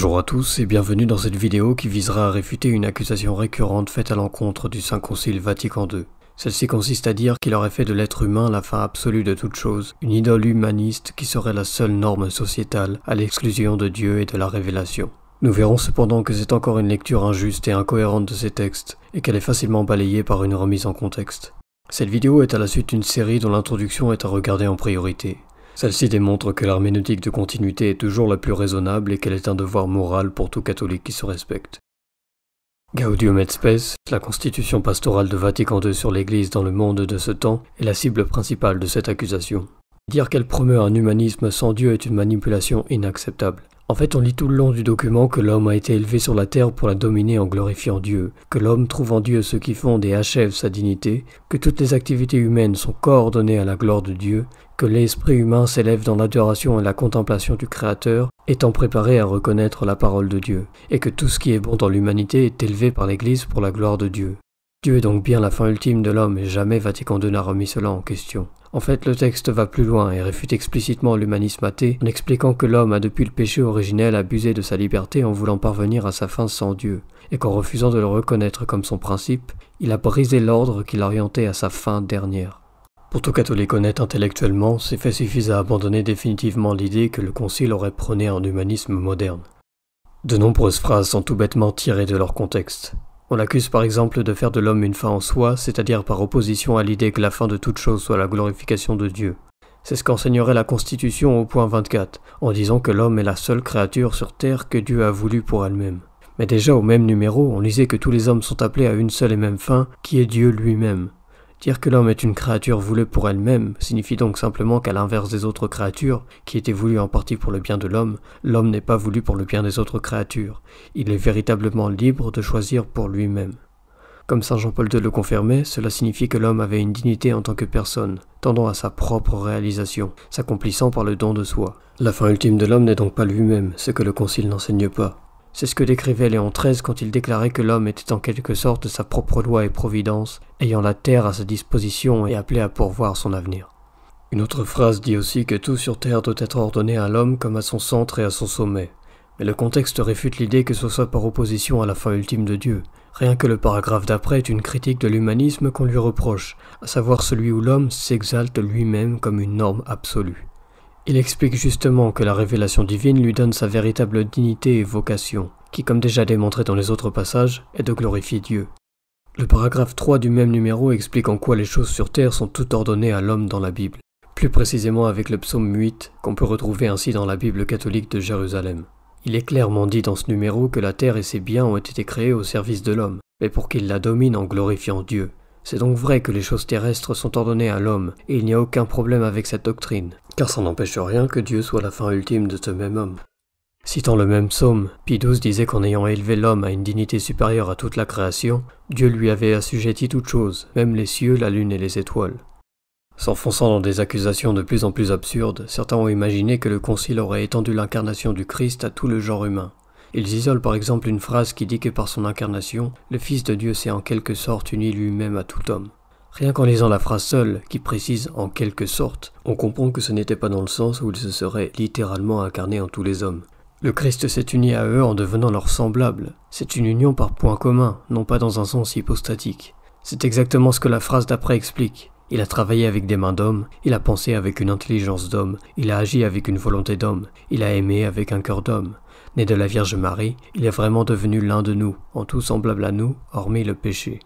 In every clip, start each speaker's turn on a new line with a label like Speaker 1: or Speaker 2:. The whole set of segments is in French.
Speaker 1: Bonjour à tous et bienvenue dans cette vidéo qui visera à réfuter une accusation récurrente faite à l'encontre du Saint Concile Vatican II. Celle-ci consiste à dire qu'il aurait fait de l'être humain la fin absolue de toute chose, une idole humaniste qui serait la seule norme sociétale, à l'exclusion de Dieu et de la révélation. Nous verrons cependant que c'est encore une lecture injuste et incohérente de ces textes, et qu'elle est facilement balayée par une remise en contexte. Cette vidéo est à la suite d'une série dont l'introduction est à regarder en priorité. Celle-ci démontre que l'herméneutique de continuité est toujours la plus raisonnable et qu'elle est un devoir moral pour tout catholique qui se respecte. Gaudium et Spes, la constitution pastorale de Vatican II sur l'Église dans le monde de ce temps, est la cible principale de cette accusation. Dire qu'elle promeut un humanisme sans Dieu est une manipulation inacceptable. En fait, on lit tout le long du document que l'homme a été élevé sur la terre pour la dominer en glorifiant Dieu, que l'homme trouve en Dieu ce qui fonde et achève sa dignité, que toutes les activités humaines sont coordonnées à la gloire de Dieu, que l'esprit humain s'élève dans l'adoration et la contemplation du Créateur, étant préparé à reconnaître la parole de Dieu, et que tout ce qui est bon dans l'humanité est élevé par l'Église pour la gloire de Dieu. Dieu est donc bien la fin ultime de l'homme et jamais Vatican II n'a remis cela en question. En fait, le texte va plus loin et réfute explicitement l'humanisme athée en expliquant que l'homme a depuis le péché originel abusé de sa liberté en voulant parvenir à sa fin sans Dieu, et qu'en refusant de le reconnaître comme son principe, il a brisé l'ordre qui l'orientait à sa fin dernière. Pour tout catholique honnête intellectuellement, ces faits suffisent à abandonner définitivement l'idée que le Concile aurait prôné en humanisme moderne. De nombreuses phrases sont tout bêtement tirées de leur contexte. On l'accuse par exemple de faire de l'homme une fin en soi, c'est-à-dire par opposition à l'idée que la fin de toute chose soit la glorification de Dieu. C'est ce qu'enseignerait la Constitution au point 24, en disant que l'homme est la seule créature sur terre que Dieu a voulu pour elle-même. Mais déjà au même numéro, on lisait que tous les hommes sont appelés à une seule et même fin, qui est Dieu lui-même. Dire que l'homme est une créature voulue pour elle-même signifie donc simplement qu'à l'inverse des autres créatures, qui étaient voulues en partie pour le bien de l'homme, l'homme n'est pas voulu pour le bien des autres créatures. Il est véritablement libre de choisir pour lui-même. Comme Saint Jean-Paul II le confirmait, cela signifie que l'homme avait une dignité en tant que personne, tendant à sa propre réalisation, s'accomplissant par le don de soi. La fin ultime de l'homme n'est donc pas lui-même, ce que le Concile n'enseigne pas. C'est ce que décrivait Léon XIII quand il déclarait que l'homme était en quelque sorte sa propre loi et providence, ayant la terre à sa disposition et appelé à pourvoir son avenir. Une autre phrase dit aussi que tout sur terre doit être ordonné à l'homme comme à son centre et à son sommet. Mais le contexte réfute l'idée que ce soit par opposition à la fin ultime de Dieu. Rien que le paragraphe d'après est une critique de l'humanisme qu'on lui reproche, à savoir celui où l'homme s'exalte lui-même comme une norme absolue. Il explique justement que la révélation divine lui donne sa véritable dignité et vocation, qui, comme déjà démontré dans les autres passages, est de glorifier Dieu. Le paragraphe 3 du même numéro explique en quoi les choses sur terre sont toutes ordonnées à l'homme dans la Bible, plus précisément avec le psaume 8 qu'on peut retrouver ainsi dans la Bible catholique de Jérusalem. Il est clairement dit dans ce numéro que la terre et ses biens ont été créés au service de l'homme, mais pour qu'il la domine en glorifiant Dieu. C'est donc vrai que les choses terrestres sont ordonnées à l'homme, et il n'y a aucun problème avec cette doctrine, car ça n'empêche rien que Dieu soit la fin ultime de ce même homme. Citant le même psaume, Pie disait qu'en ayant élevé l'homme à une dignité supérieure à toute la création, Dieu lui avait assujetti toutes choses, même les cieux, la lune et les étoiles. S'enfonçant dans des accusations de plus en plus absurdes, certains ont imaginé que le Concile aurait étendu l'incarnation du Christ à tout le genre humain. Ils isolent par exemple une phrase qui dit que par son incarnation, le Fils de Dieu s'est en quelque sorte uni lui-même à tout homme. Rien qu'en lisant la phrase seule, qui précise en quelque sorte, on comprend que ce n'était pas dans le sens où il se serait littéralement incarné en tous les hommes. Le Christ s'est uni à eux en devenant leur semblable. C'est une union par point commun, non pas dans un sens hypostatique. C'est exactement ce que la phrase d'après explique. Il a travaillé avec des mains d'homme, il a pensé avec une intelligence d'homme, il a agi avec une volonté d'homme, il a aimé avec un cœur d'homme. Né de la Vierge Marie, il est vraiment devenu l'un de nous, en tout semblable à nous, hormis le péché.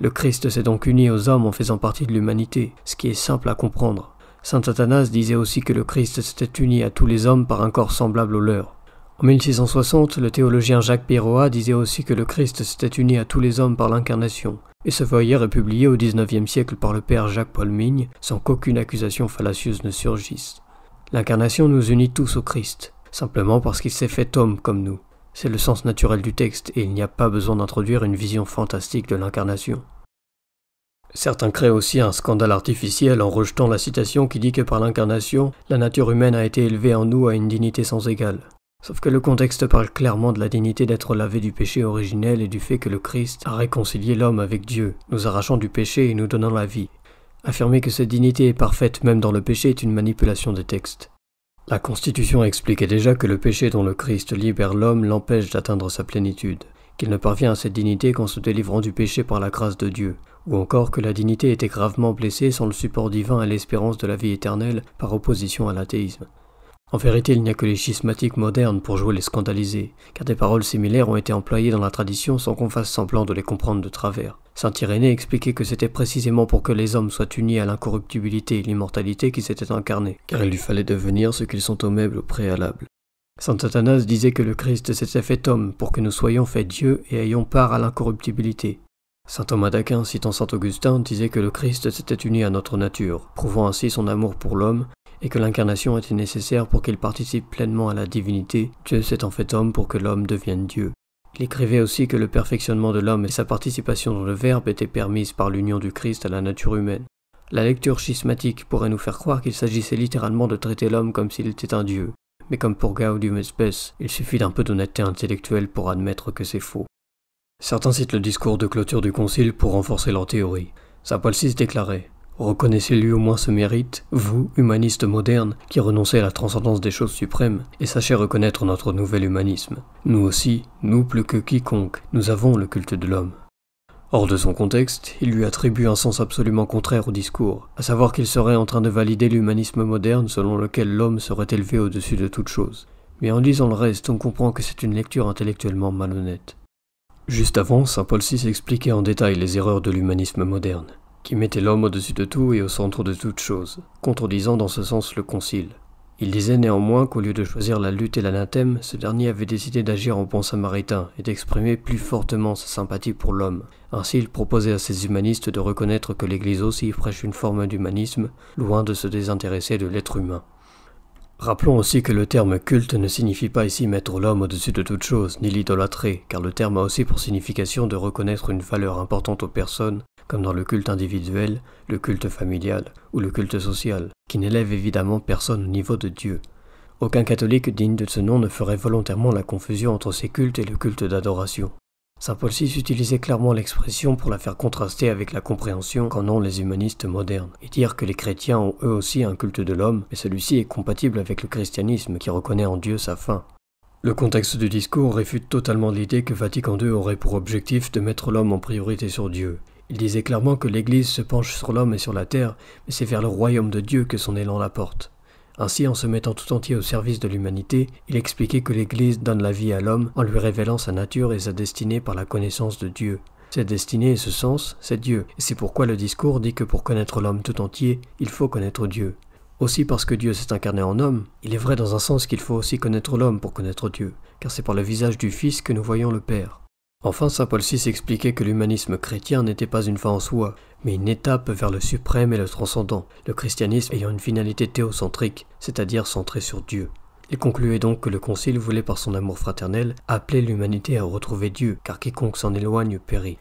Speaker 1: Le Christ s'est donc uni aux hommes en faisant partie de l'humanité, ce qui est simple à comprendre. Saint Athanas disait aussi que le Christ s'était uni à tous les hommes par un corps semblable au leur. En 1660, le théologien Jacques Piroa disait aussi que le Christ s'était uni à tous les hommes par l'incarnation, et ce foyer est publié au XIXe siècle par le père Jacques-Paul Migne sans qu'aucune accusation fallacieuse ne surgisse. L'incarnation nous unit tous au Christ, simplement parce qu'il s'est fait homme comme nous. C'est le sens naturel du texte et il n'y a pas besoin d'introduire une vision fantastique de l'incarnation. Certains créent aussi un scandale artificiel en rejetant la citation qui dit que par l'incarnation, la nature humaine a été élevée en nous à une dignité sans égale. Sauf que le contexte parle clairement de la dignité d'être lavé du péché originel et du fait que le Christ a réconcilié l'homme avec Dieu, nous arrachant du péché et nous donnant la vie. Affirmer que cette dignité est parfaite même dans le péché est une manipulation des textes. La Constitution expliquait déjà que le péché dont le Christ libère l'homme l'empêche d'atteindre sa plénitude, qu'il ne parvient à cette dignité qu'en se délivrant du péché par la grâce de Dieu, ou encore que la dignité était gravement blessée sans le support divin et l'espérance de la vie éternelle par opposition à l'athéisme. En vérité, il n'y a que les schismatiques modernes pour jouer les scandalisés, car des paroles similaires ont été employées dans la tradition sans qu'on fasse semblant de les comprendre de travers. Saint Irénée expliquait que c'était précisément pour que les hommes soient unis à l'incorruptibilité et l'immortalité qu'ils s'étaient incarnés, car il lui fallait devenir ce qu'ils sont au meuble au préalable. Saint Athanase disait que le Christ s'était fait homme pour que nous soyons faits Dieu et ayons part à l'incorruptibilité. Saint Thomas d'Aquin, citant Saint Augustin, disait que le Christ s'était uni à notre nature, prouvant ainsi son amour pour l'homme et que l'incarnation était nécessaire pour qu'il participe pleinement à la divinité, Dieu s'est en fait homme pour que l'homme devienne Dieu. Il écrivait aussi que le perfectionnement de l'homme et sa participation dans le Verbe étaient permises par l'union du Christ à la nature humaine. La lecture schismatique pourrait nous faire croire qu'il s'agissait littéralement de traiter l'homme comme s'il était un dieu, mais comme pour Gaudium Espèce, il suffit d'un peu d'honnêteté intellectuelle pour admettre que c'est faux. Certains citent le discours de clôture du Concile pour renforcer leur théorie. Saint Paul VI déclarait Reconnaissez-lui au moins ce mérite, vous, humanistes modernes, qui renoncez à la transcendance des choses suprêmes, et sachez reconnaître notre nouvel humanisme. Nous aussi, nous plus que quiconque, nous avons le culte de l'homme. Hors de son contexte, il lui attribue un sens absolument contraire au discours, à savoir qu'il serait en train de valider l'humanisme moderne selon lequel l'homme serait élevé au-dessus de toute chose. Mais en lisant le reste, on comprend que c'est une lecture intellectuellement malhonnête. Juste avant, Saint Paul VI expliquait en détail les erreurs de l'humanisme moderne qui mettait l'homme au-dessus de tout et au centre de toute chose, contredisant dans ce sens le Concile. Il disait néanmoins qu'au lieu de choisir la lutte et l'anathème, ce dernier avait décidé d'agir en bon samaritain et d'exprimer plus fortement sa sympathie pour l'homme. Ainsi, il proposait à ses humanistes de reconnaître que l'Église aussi prêche une forme d'humanisme, loin de se désintéresser de l'être humain. Rappelons aussi que le terme culte ne signifie pas ici mettre l'homme au-dessus de toute chose, ni l'idolâtrer, car le terme a aussi pour signification de reconnaître une valeur importante aux personnes, comme dans le culte individuel, le culte familial ou le culte social, qui n'élève évidemment personne au niveau de Dieu. Aucun catholique digne de ce nom ne ferait volontairement la confusion entre ces cultes et le culte d'adoration. Saint Paul VI utilisait clairement l'expression pour la faire contraster avec la compréhension qu'en ont les humanistes modernes, et dire que les chrétiens ont eux aussi un culte de l'homme, mais celui-ci est compatible avec le christianisme qui reconnaît en Dieu sa fin. Le contexte du discours réfute totalement l'idée que Vatican II aurait pour objectif de mettre l'homme en priorité sur Dieu. Il disait clairement que l'Église se penche sur l'homme et sur la terre, mais c'est vers le royaume de Dieu que son élan la porte. Ainsi, en se mettant tout entier au service de l'humanité, il expliquait que l'Église donne la vie à l'homme en lui révélant sa nature et sa destinée par la connaissance de Dieu. Cette destinée et ce sens, c'est Dieu, et c'est pourquoi le discours dit que pour connaître l'homme tout entier, il faut connaître Dieu. Aussi parce que Dieu s'est incarné en homme, il est vrai dans un sens qu'il faut aussi connaître l'homme pour connaître Dieu, car c'est par le visage du Fils que nous voyons le Père. Enfin, saint Paul VI expliquait que l'humanisme chrétien n'était pas une fin en soi, mais une étape vers le suprême et le transcendant, le christianisme ayant une finalité théocentrique, c'est-à-dire centrée sur Dieu. Il concluait donc que le Concile voulait par son amour fraternel appeler l'humanité à retrouver Dieu, car quiconque s'en éloigne périt.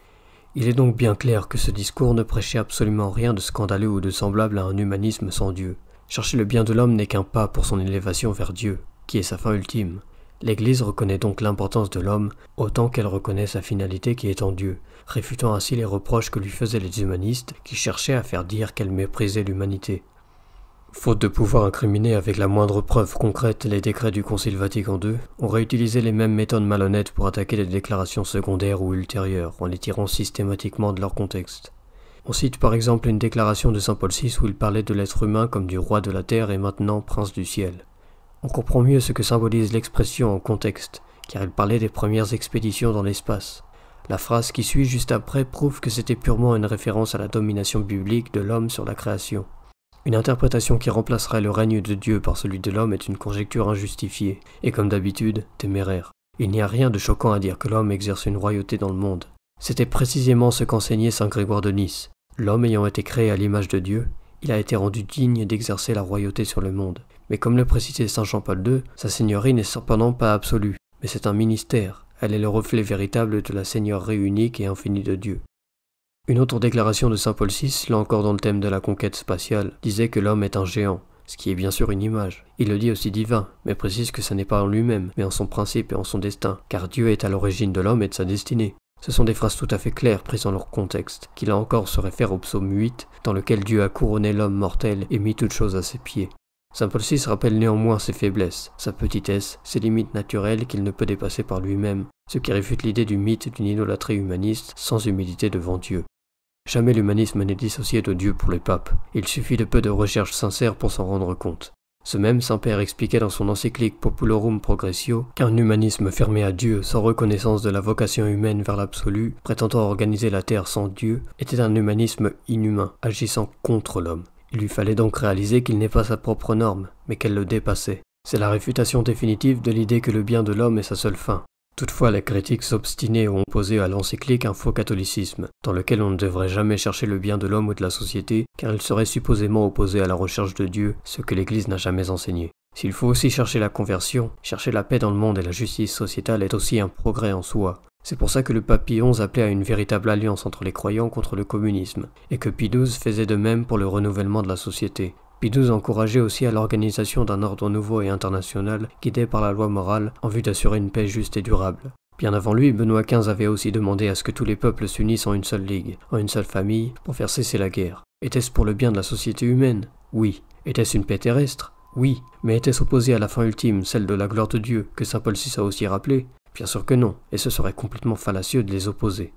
Speaker 1: Il est donc bien clair que ce discours ne prêchait absolument rien de scandaleux ou de semblable à un humanisme sans Dieu. Chercher le bien de l'homme n'est qu'un pas pour son élévation vers Dieu, qui est sa fin ultime. L'Église reconnaît donc l'importance de l'homme autant qu'elle reconnaît sa finalité qui est en Dieu, réfutant ainsi les reproches que lui faisaient les humanistes qui cherchaient à faire dire qu'elle méprisait l'humanité. Faute de pouvoir incriminer avec la moindre preuve concrète les décrets du Concile Vatican II, on réutilisait les mêmes méthodes malhonnêtes pour attaquer les déclarations secondaires ou ultérieures, en les tirant systématiquement de leur contexte. On cite par exemple une déclaration de Saint Paul VI où il parlait de l'être humain comme du roi de la terre et maintenant prince du ciel. On comprend mieux ce que symbolise l'expression en contexte, car il parlait des premières expéditions dans l'espace. La phrase qui suit juste après prouve que c'était purement une référence à la domination biblique de l'homme sur la création. Une interprétation qui remplacerait le règne de Dieu par celui de l'homme est une conjecture injustifiée, et comme d'habitude, téméraire. Il n'y a rien de choquant à dire que l'homme exerce une royauté dans le monde. C'était précisément ce qu'enseignait Saint Grégoire de Nice. L'homme ayant été créé à l'image de Dieu, il a été rendu digne d'exercer la royauté sur le monde. Mais comme le précisait Saint Jean-Paul II, sa seigneurie n'est cependant pas absolue, mais c'est un ministère. Elle est le reflet véritable de la seigneurie unique et infinie de Dieu. Une autre déclaration de Saint Paul VI, là encore dans le thème de la conquête spatiale, disait que l'homme est un géant, ce qui est bien sûr une image. Il le dit aussi divin, mais précise que ce n'est pas en lui-même, mais en son principe et en son destin, car Dieu est à l'origine de l'homme et de sa destinée. Ce sont des phrases tout à fait claires prises en leur contexte, qui là encore se réfèrent au psaume 8, dans lequel Dieu a couronné l'homme mortel et mis toutes choses à ses pieds. Saint-Paul VI rappelle néanmoins ses faiblesses, sa petitesse, ses limites naturelles qu'il ne peut dépasser par lui-même, ce qui réfute l'idée du mythe d'une idolâtrie humaniste sans humilité devant Dieu. Jamais l'humanisme n'est dissocié de Dieu pour les papes, il suffit de peu de recherches sincères pour s'en rendre compte. Ce même Saint-Père expliquait dans son encyclique Populorum Progressio qu'un humanisme fermé à Dieu sans reconnaissance de la vocation humaine vers l'absolu, prétendant organiser la terre sans Dieu, était un humanisme inhumain, agissant contre l'homme. Il lui fallait donc réaliser qu'il n'est pas sa propre norme, mais qu'elle le dépassait. C'est la réfutation définitive de l'idée que le bien de l'homme est sa seule fin. Toutefois, les critiques s'obstinaient ou posé à l'encyclique un faux catholicisme, dans lequel on ne devrait jamais chercher le bien de l'homme ou de la société, car il serait supposément opposé à la recherche de Dieu, ce que l'Église n'a jamais enseigné. S'il faut aussi chercher la conversion, chercher la paix dans le monde et la justice sociétale est aussi un progrès en soi. C'est pour ça que le pape Pie appelait à une véritable alliance entre les croyants contre le communisme, et que Pie XII faisait de même pour le renouvellement de la société. Pie XII encourageait aussi à l'organisation d'un ordre nouveau et international guidé par la loi morale en vue d'assurer une paix juste et durable. Bien avant lui, Benoît XV avait aussi demandé à ce que tous les peuples s'unissent en une seule ligue, en une seule famille, pour faire cesser la guerre. Était-ce pour le bien de la société humaine Oui. Était-ce une paix terrestre oui, mais était-ce opposé à la fin ultime, celle de la gloire de Dieu, que saint Paul VI a aussi rappelé Bien sûr que non, et ce serait complètement fallacieux de les opposer.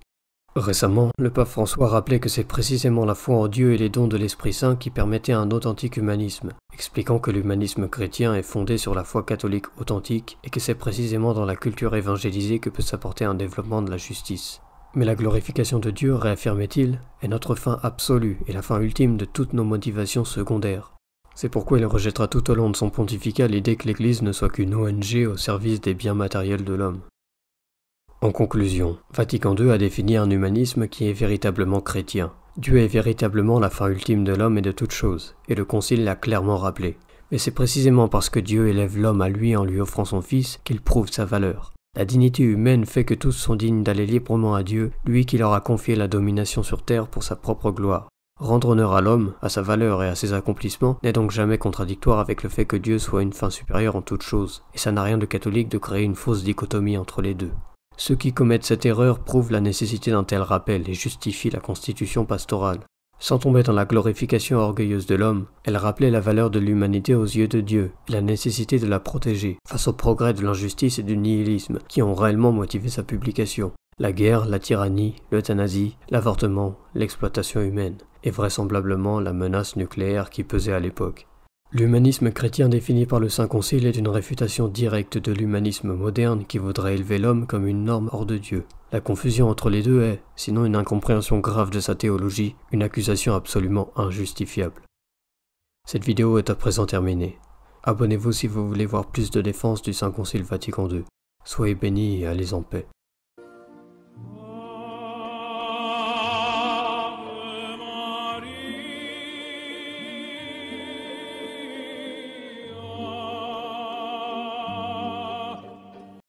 Speaker 1: Récemment, le pape François rappelait que c'est précisément la foi en Dieu et les dons de l'Esprit Saint qui permettaient un authentique humanisme, expliquant que l'humanisme chrétien est fondé sur la foi catholique authentique et que c'est précisément dans la culture évangélisée que peut s'apporter un développement de la justice. Mais la glorification de Dieu, réaffirmait-il, est notre fin absolue et la fin ultime de toutes nos motivations secondaires. C'est pourquoi il rejettera tout au long de son pontificat l'idée que l'Église ne soit qu'une ONG au service des biens matériels de l'homme. En conclusion, Vatican II a défini un humanisme qui est véritablement chrétien. Dieu est véritablement la fin ultime de l'homme et de toute chose, et le Concile l'a clairement rappelé. Mais c'est précisément parce que Dieu élève l'homme à lui en lui offrant son Fils qu'il prouve sa valeur. La dignité humaine fait que tous sont dignes d'aller librement à Dieu, lui qui leur a confié la domination sur terre pour sa propre gloire. Rendre honneur à l'homme, à sa valeur et à ses accomplissements n'est donc jamais contradictoire avec le fait que Dieu soit une fin supérieure en toute chose, et ça n'a rien de catholique de créer une fausse dichotomie entre les deux. Ceux qui commettent cette erreur prouvent la nécessité d'un tel rappel et justifient la constitution pastorale. Sans tomber dans la glorification orgueilleuse de l'homme, elle rappelait la valeur de l'humanité aux yeux de Dieu et la nécessité de la protéger face au progrès de l'injustice et du nihilisme qui ont réellement motivé sa publication. La guerre, la tyrannie, l'euthanasie, l'avortement, l'exploitation humaine, et vraisemblablement la menace nucléaire qui pesait à l'époque. L'humanisme chrétien défini par le Saint Concile est une réfutation directe de l'humanisme moderne qui voudrait élever l'homme comme une norme hors de Dieu. La confusion entre les deux est, sinon une incompréhension grave de sa théologie, une accusation absolument injustifiable. Cette vidéo est à présent terminée. Abonnez-vous si vous voulez voir plus de défense du Saint Concile Vatican II. Soyez bénis et allez en paix.